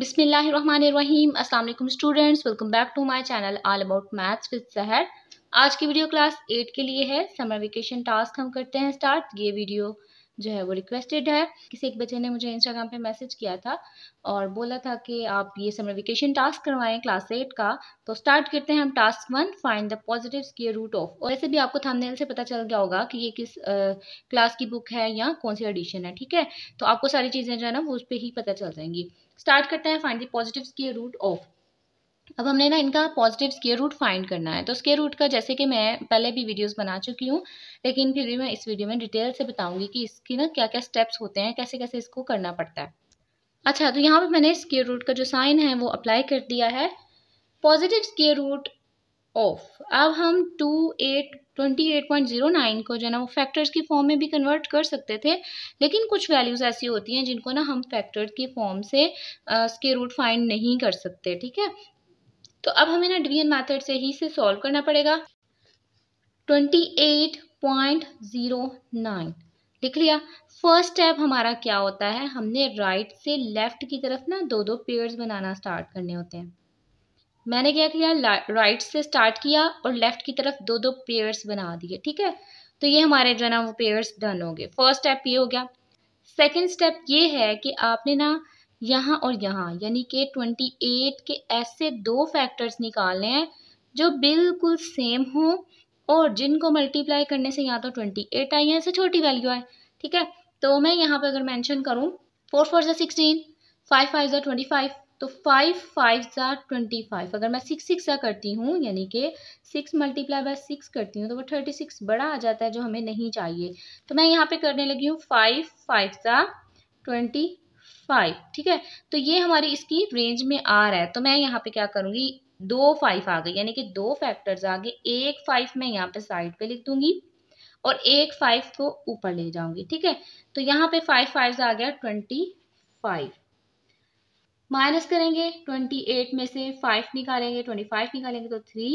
बिसमीम अल्लाम students welcome back to my channel all about maths with Sahar आज की वीडियो क्लास एट के लिए है समर वेकेशन टास्क हम करते हैं स्टार्ट ये वीडियो जो है वो रिक्वेस्टेड है किसी एक बच्चे ने मुझे इंस्टाग्राम पे मैसेज किया था और बोला था कि आप ये समर वेकेशन टास्क करवाएं क्लास एट का तो स्टार्ट करते हैं हम task one find the positive के रूट ऑफ और ऐसे भी आपको थंबनेल से पता चल गया होगा कि ये किस आ, क्लास की बुक है या कौन सी एडिशन है ठीक है तो आपको सारी चीज़ें जो है ना वो उस पर ही पता चल जाएंगी स्टार्ट करते हैं find the positive square root of अब हमने ना इनका पॉजिटिव स्केयर रूट फाइंड करना है तो स्केयर रूट का जैसे कि मैं पहले भी वीडियोस बना चुकी हूँ लेकिन फिर भी मैं इस वीडियो में डिटेल से बताऊंगी कि इसकी ना क्या क्या स्टेप्स होते हैं कैसे कैसे इसको करना पड़ता है अच्छा तो यहाँ पर मैंने स्केयर रूट का जो साइन है वो अप्लाई कर दिया है पॉजिटिव स्केयर रूट ऑफ अब हम two eight twenty eight point zero nine को जो है ना वो फैक्टर्स की फॉर्म में भी कन्वर्ट कर सकते थे लेकिन कुछ वैल्यूज़ ऐसी होती हैं जिनको ना हम फैक्टर्स की फॉर्म से उसके रूट फाइंड नहीं कर सकते ठीक है तो अब हमें ना डिवीजन मेथड से ही से सॉल्व करना पड़ेगा twenty eight point zero nine लिख लिया फर्स्ट स्टेप हमारा क्या होता है हमने राइट right से लेफ़्ट की तरफ ना दो दो पेयर्स बनाना स्टार्ट करने होते हैं मैंने क्या किया राइट से स्टार्ट किया और लेफ्ट की तरफ दो दो पेयर्स बना दिए ठीक है तो ये हमारे जो है ना वो पेयर्स डन हो गए फर्स्ट स्टेप ये हो गया सेकेंड स्टेप ये है कि आपने ना यहाँ और यहाँ यानी कि ट्वेंटी एट के ऐसे दो फैक्टर्स निकालने हैं जो बिल्कुल सेम हो और जिनको मल्टीप्लाई करने से यहाँ तो ट्वेंटी एट आई या ऐसे छोटी वैल्यू आए ठीक है तो मैं यहाँ पर अगर मैंशन करूँ फोर फोर ज़ा सिक्सटीन फाइव फाइव ज़ा ट्वेंटी फाइव तो फाइव फाइव ज़ा ट्वेंटी फाइव अगर मैं सिक्स सिक्स ज़ा करती हूँ यानी कि सिक्स मल्टीप्लाई बाय सिक्स करती हूँ तो वो थर्टी सिक्स बड़ा आ जाता है जो हमें नहीं चाहिए तो मैं यहाँ पे करने लगी हूँ फाइव फाइव ज़ा ट्वेंटी फाइव ठीक है तो ये हमारी इसकी रेंज में आ रहा है तो मैं यहाँ पे क्या करूँगी दो फाइव आ गई यानी कि दो फैक्टर्स आ गए एक फाइव मैं यहाँ पे साइड पे लिख दूंगी और एक फाइव को ऊपर ले जाऊंगी ठीक है तो यहाँ पे फाइव फाइव आ गया ट्वेंटी फाइव माइनस करेंगे ट्वेंटी एट में से फाइव निकालेंगे ट्वेंटी फाइव निकालेंगे तो थ्री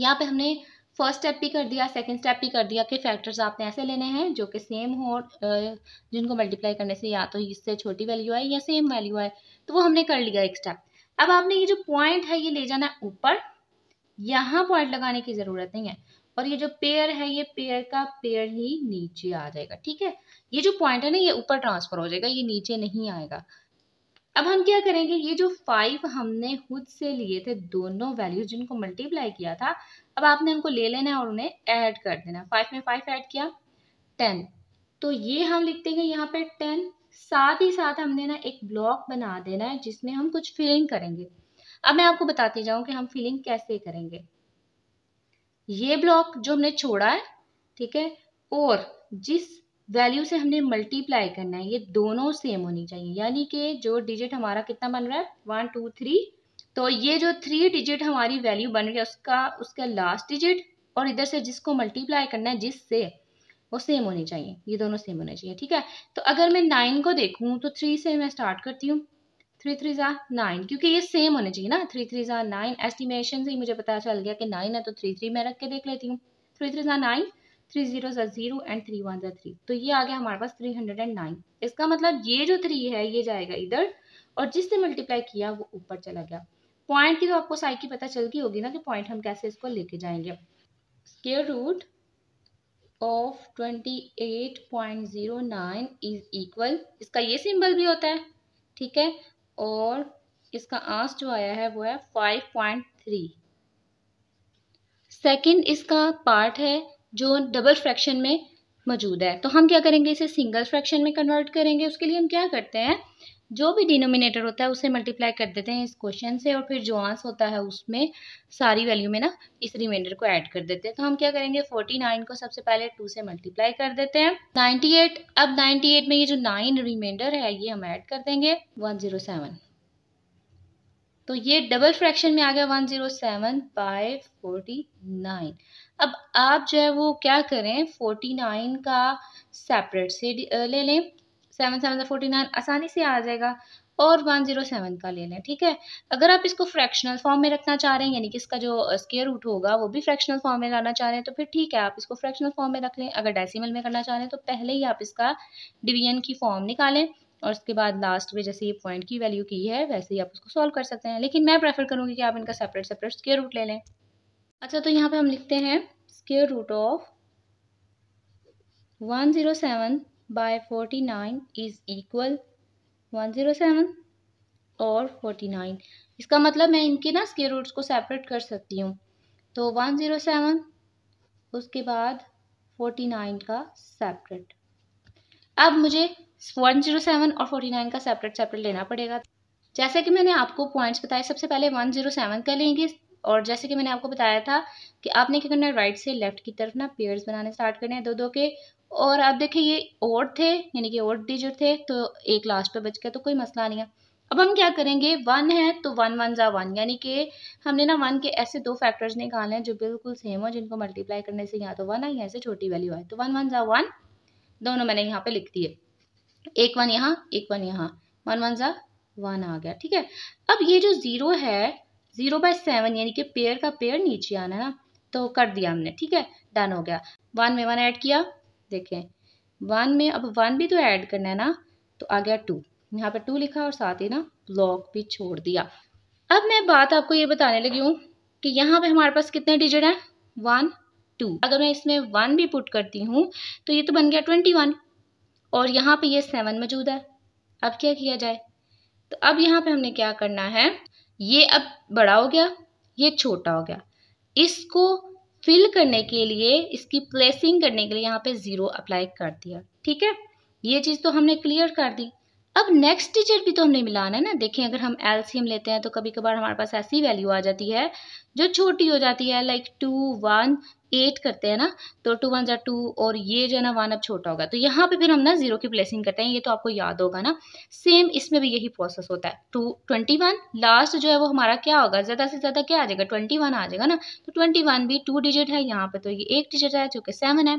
यहाँ पे हमने फर्स्ट स्टेप भी कर दिया सेकंड स्टेप भी कर दिया कि फैक्टर्स आपने ऐसे लेने हैं जो कि सेम हो जिनको मल्टीप्लाई करने से या तो इससे छोटी वैल्यू आए या सेम वैल्यू आए तो वो हमने कर लिया एक स्टेप अब आपने ये जो पॉइंट है ये ले जाना है ऊपर यहाँ पॉइंट लगाने की ज़रूरत नहीं है और ये जो पेयर है ये पेयर का पेयर ही नीचे आ जाएगा ठीक है ये जो पॉइंट है ना ये ऊपर ट्रांसफर हो जाएगा ये नीचे नहीं आएगा अब हम क्या करेंगे ये जो फाइव हमने खुद से लिए थे दोनों वैल्यूज जिनको मल्टीप्लाई किया था अब आपने उनको ले लेना है और उन्हें ऐड कर देना फाइव में फाइव ऐड किया टेन तो ये हम लिखते हैं यहाँ पे टेन साथ ही साथ हमने ना एक ब्लॉक बना देना है जिसमें हम कुछ फिलिंग करेंगे अब मैं आपको बताती जाऊं कि हम फिलिंग कैसे करेंगे ये ब्लॉक जो हमने छोड़ा है ठीक है और जिस वैल्यू से हमने मल्टीप्लाई करना है ये दोनों सेम होनी चाहिए यानी कि जो डिजिट हमारा कितना बन रहा है वन टू थ्री तो ये जो थ्री डिजिट हमारी वैल्यू बन रही है उसका उसका लास्ट डिजिट और इधर से जिसको मल्टीप्लाई करना है जिससे वो सेम होने चाहिए ये दोनों सेम होने चाहिए ठीक है तो अगर मैं नाइन को देखूँ तो थ्री से मैं स्टार्ट करती हूँ थ्री थ्री ज़ा नाइन क्योंकि ये सेम होने चाहिए ना थ्री थ्री ज़ा नाइन एस्टिमेशन से ही मुझे पता चल गया कि नाइन है तो थ्री थ्री मैं रख के देख लेती हूँ थ्री थ्री ज़ा nine three zero zero and three one ज़ा थ्री तो ये आ गया हमारे पास थ्री हंड्रेड एंड नाइन इसका मतलब ये जो थ्री है ये जाएगा इधर और जिससे मल्टीप्लाई किया वो ऊपर चला गया पॉइंट की तो आपको साइड की पता चल गई होगी ना कि पॉइंट हम कैसे इसको लेके जाएंगे square root of twenty eight point zero nine is equal इसका ये सिंबल भी होता है ठीक है और इसका आंस जो आया है वो है फाइव पॉइंट थ्री सेकेंड इसका पार्ट है जो डबल फ्रैक्शन में मौजूद है तो हम क्या करेंगे इसे सिंगल फ्रैक्शन में कन्वर्ट करेंगे उसके लिए हम क्या करते हैं जो भी डिनोमिनेटर होता है उसे मल्टीप्लाई कर देते हैं इस क्वेश्चन से और फिर जो आंस होता है उसमें सारी वैल्यू में ना इस रिमाइंडर को ऐड कर देते हैं तो हम क्या करेंगे फोर्टी नाइन को सबसे पहले टू से मल्टीप्लाई कर देते हैं नाइन्टी एट अब नाइन्टी एट में ये जो नाइन रिमाइंडर है ये हम ऐड कर देंगे वन जीरो सेवन तो ये डबल फ्रैक्शन में आ गया one zero seven forty nine अब आप जो है वो क्या करें फोर्टी नाइन का सेपरेट से ले लें सेवन सेवन से फोर्टी नाइन आसानी से आ जाएगा और वन जीरो सेवन का ले लें ठीक है अगर आप इसको फ्रैक्शनल फॉर्म में रखना चाह रहे हैं यानी कि इसका जो स्केयर रूट होगा वो भी फ्रैक्शनल फॉर्म में लाना चाह रहे हैं तो फिर ठीक है आप इसको फ्रैक्शनल फॉर्म में रख लें अगर डेसिमल में करना चाह रहे हैं तो पहले ही आप इसका डिवीजन की फॉर्म निकालें और उसके बाद लास्ट में जैसे ये पॉइंट की वैल्यू की है वैसे ही आप उसको सॉल्व कर सकते हैं लेकिन मैं प्रेफर करूँगी कि आप इनका सेपरेट सेपरेट स्केयर रूट ले लें अच्छा तो यहाँ पे हम लिखते हैं square root of one zero seven by forty nine is equal one zero seven और फोर्टी नाइन इसका मतलब मैं इनके ना स्केयर रूट्स को सेपरेट कर सकती हूँ तो वन ज़ीरो सेवन उसके बाद फोर्टी नाइन का सेपरेट अब मुझे वन जीरो सेवन और फोर्टी नाइन का सेपरेट सेपरेट लेना पड़ेगा जैसे कि मैंने आपको पॉइंट्स बताए सबसे पहले वन जीरो सेवन का लेंगे और जैसे कि मैंने आपको बताया था कि आपने क्या करना है राइट से लेफ्ट की तरफ ना पेयर्स बनाने स्टार्ट करने हैं दो दो के और आप देखिए ये ओट थे यानी कि ओट डिजिट थे तो एक लास्ट पे बच गया तो कोई मसला नहीं है अब हम क्या करेंगे वन है तो वन वन ज़ा वन यानी कि हमने ना वन के ऐसे दो फैक्टर्स निकाले हैं जो बिल्कुल सेम हो जिनको मल्टीप्लाई करने से यहाँ तो वन आए यहाँ से छोटी वैल्यू आए तो वन वन ज़ा वन दोनों मैंने यहाँ पे लिख दिए एक वन यहाँ एक वन यहाँ वन वन ज़ा वन आ गया ठीक है अब ये जो ज़ीरो है जीरो बाय सेवन यानी कि पेयर का पेयर नीचे आना है ना तो कर दिया हमने ठीक है डन हो गया वन में वन ऐड किया देखें वन में अब वन भी तो ऐड करना है ना तो आ गया टू यहाँ पर टू लिखा और साथ ही ना ब्लॉक भी छोड़ दिया अब मैं बात आपको ये बताने लगी हूँ कि यहाँ पे हमारे पास कितने डिजिट हैं वन टू अगर मैं इसमें वन भी पुट करती हूँ तो ये तो बन गया ट्वेंटी वन और यहाँ पे ये सेवन मौजूद है अब क्या किया जाए तो अब यहाँ पे हमने क्या करना है ये अब बड़ा हो गया ये छोटा हो गया इसको फिल करने के लिए इसकी प्लेसिंग करने के लिए यहाँ पे ज़ीरो अप्लाई कर दिया ठीक है ये चीज़ तो हमने क्लियर कर दी अब नेक्स्ट डिजिट भी तो हमने मिलाना है ना देखें अगर हम एलसीएम लेते हैं तो कभी कभार हमारे पास ऐसी वैल्यू आ जाती है जो छोटी हो जाती है लाइक टू वन एट करते हैं ना तो टू वन जो टू और ये जो है ना वन अब छोटा होगा तो यहाँ पे फिर हम ना ज़ीरो की प्लेसिंग करते हैं ये तो आपको याद होगा ना सेम इसमें भी यही प्रोसेस होता है टू ट्वेंटी वन लास्ट जो है वो हमारा क्या होगा ज़्यादा से ज़्यादा क्या आ जाएगा ट्वेंटी वन आ जाएगा ना तो ट्वेंटी वन भी टू डिजिट है यहाँ पे तो ये एक डिजिट है जो कि सेवन है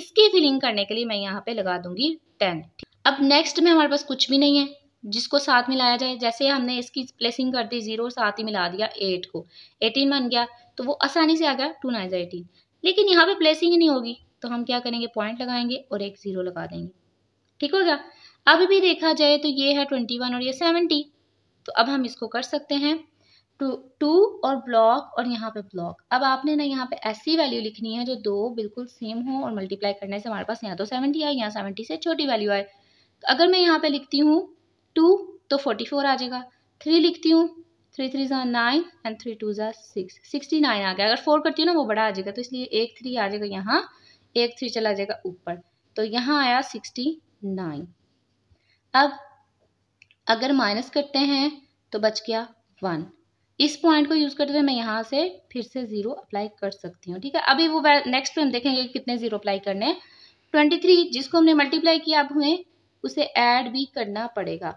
इसकी फिलिंग करने के लिए मैं यहाँ पे लगा दूंगी टेन अब नेक्स्ट में हमारे पास कुछ भी नहीं है जिसको साथ मिलाया जाए जैसे हमने इसकी प्लेसिंग कर दी जीरो और साथ ही मिला दिया एट को एटीन बन गया तो वो आसानी से आ गया टू नाइन एटीन लेकिन यहाँ पे प्लेसिंग ही नहीं होगी तो हम क्या करेंगे पॉइंट लगाएंगे और एक जीरो लगा देंगे ठीक हो गया अब भी देखा जाए तो ये है ट्वेंटी वन और ये सेवेंटी तो अब हम इसको कर सकते हैं टू टू और ब्लॉक और यहाँ पे ब्लॉक अब आपने ना यहाँ पे ऐसी वैल्यू लिखनी है जो दो बिल्कुल सेम हो और मल्टीप्लाई करने से हमारे पास यहाँ तो सेवेंटी आए यहाँ सेवेंटी से छोटी वैल्यू आए अगर मैं यहाँ पे लिखती हूँ टू तो फोर्टी फोर आ जाएगा थ्री लिखती हूँ थ्री थ्री ज़ा नाइन एंड थ्री टू ज़ा सिक्स सिक्सटी नाइन आ गया अगर फोर करती हूँ ना वो बड़ा आ जाएगा तो इसलिए एक थ्री आ जाएगा यहाँ एक थ्री चला जाएगा ऊपर तो यहाँ आया सिक्सटी नाइन अब अगर माइनस करते हैं तो बच गया वन इस पॉइंट को यूज़ करते हुए मैं यहाँ से फिर से ज़ीरो अप्लाई कर सकती हूँ ठीक है अभी वो नेक्स्ट पे हम देखेंगे कितने ज़ीरो अप्लाई करने हैं ट्वेंटी थ्री जिसको हमने मल्टीप्लाई किया अब हमें उसे ऐड भी करना पड़ेगा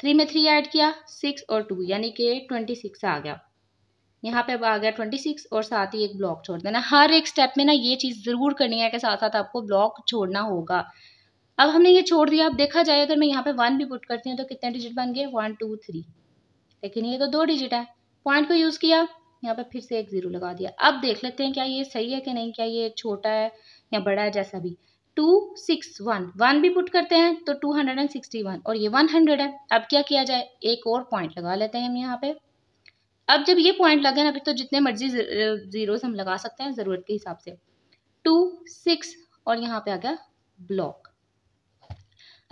थ्री में थ्री ऐड किया सिक्स और टू यानी कि ट्वेंटी सिक्स आ गया यहाँ पे अब आ गया ट्वेंटी सिक्स और साथ ही एक ब्लॉक छोड़ देना हर एक स्टेप में ना ये चीज़ ज़रूर करनी है कि साथ साथ आपको ब्लॉक छोड़ना होगा अब हमने ये छोड़ दिया अब देखा जाए अगर मैं यहाँ पे वन भी पुट करती हूँ तो कितने डिजिट बन गए वन टू थ्री लेकिन ये तो दो डिजिट है पॉइंट को यूज़ किया यहाँ पे फिर से एक ज़ीरो लगा दिया अब देख लेते हैं क्या ये सही है कि नहीं क्या ये छोटा है या बड़ा है जैसा भी टू सिक्स वन वन भी पुट करते हैं तो two hundred and sixty one और ये वन हंड्रेड है अब क्या किया जाए एक और पॉइंट लगा लेते हैं हम यहाँ पे अब जब ये पॉइंट लगे ना फिर तो जितने मर्जी जीरो हम लगा सकते हैं ज़रूरत के हिसाब से टू सिक्स और यहाँ पे आ गया ब्लॉक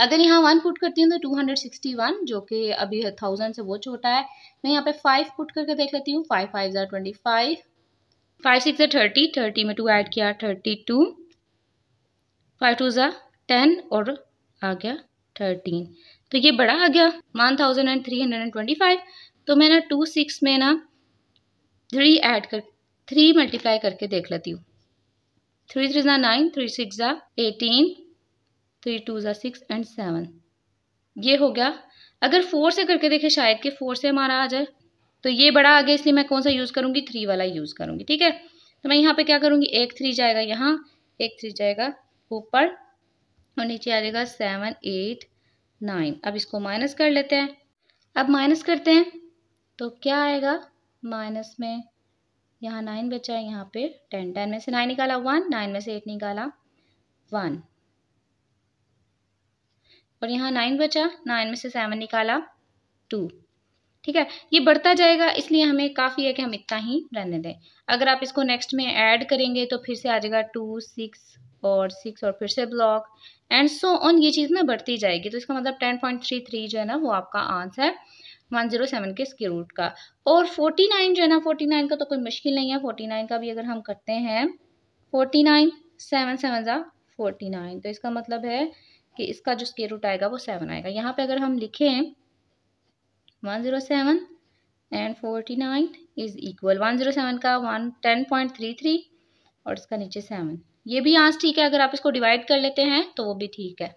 अगर यहाँ वन पुट करती हूँ तो टू हंड्रेड सिक्सटी वन जो कि अभी थाउजेंड से वो छोटा है मैं यहाँ पे फाइव पुट करके देख लेती हूँ फाइव फाइव ज़ार twenty five five six thirty thirty में टू ऐड किया थर्टी टू फाइव टू ज़ा टेन और आ गया थर्टीन तो ये बड़ा आ गया one thousand and three hundred and twenty five तो मैं ना टू सिक्स में ना थ्री ऐड कर थ्री मल्टीप्लाई करके देख लेती हूँ थ्री थ्री ज़ा नाइन थ्री सिक्स ज़ा एटीन थ्री टू ज़ा सिक्स एंड सेवन ये हो गया अगर फोर से करके देखें शायद कि फोर से हमारा आ जाए तो ये बड़ा आ गया इसलिए मैं कौन सा यूज़ करूँगी थ्री वाला यूज़ करूँगी ठीक है तो मैं यहाँ पे क्या करूँगी एक थ्री जाएगा यहाँ एक थ्री जाएगा ऊपर और नीचे आ जाएगा सेवन एट नाइन अब इसको माइनस कर लेते हैं अब माइनस करते हैं तो क्या आएगा माइनस में यहाँ नाइन बचा है यहाँ पे टेन टेन में से नाइन निकाला वन नाइन में से एट निकाला वन और यहाँ नाइन बचा नाइन में से सेवन निकाला टू ठीक है ये बढ़ता जाएगा इसलिए हमें काफ़ी है कि हम इतना ही रहने दें अगर आप इसको नेक्स्ट में ऐड करेंगे तो फिर से आ जाएगा टू सिक्स और सिक्स और फिर से ब्लॉक एंड सो ऑन ये चीज़ ना बढ़ती जाएगी तो इसका मतलब टेन पॉइंट थ्री थ्री जो है ना वो आपका आंसर है वन जीरो सेवन के स्क्यू रूट का और फोर्टी नाइन जो है ना फोर्टी नाइन का तो कोई मुश्किल नहीं है फोर्टी नाइन का भी अगर हम करते हैं फोर्टी नाइन सेवन सेवन ज़ा फोर्टी नाइन तो इसका मतलब है कि इसका जो स्केयर रूट आएगा वो सेवन आएगा यहाँ पर अगर हम लिखें one zero seven and forty nine is equal one zero seven का one ten point three three और इसका नीचे सेवन ये भी आंस ठीक है अगर आप इसको डिवाइड कर लेते हैं तो वो भी ठीक है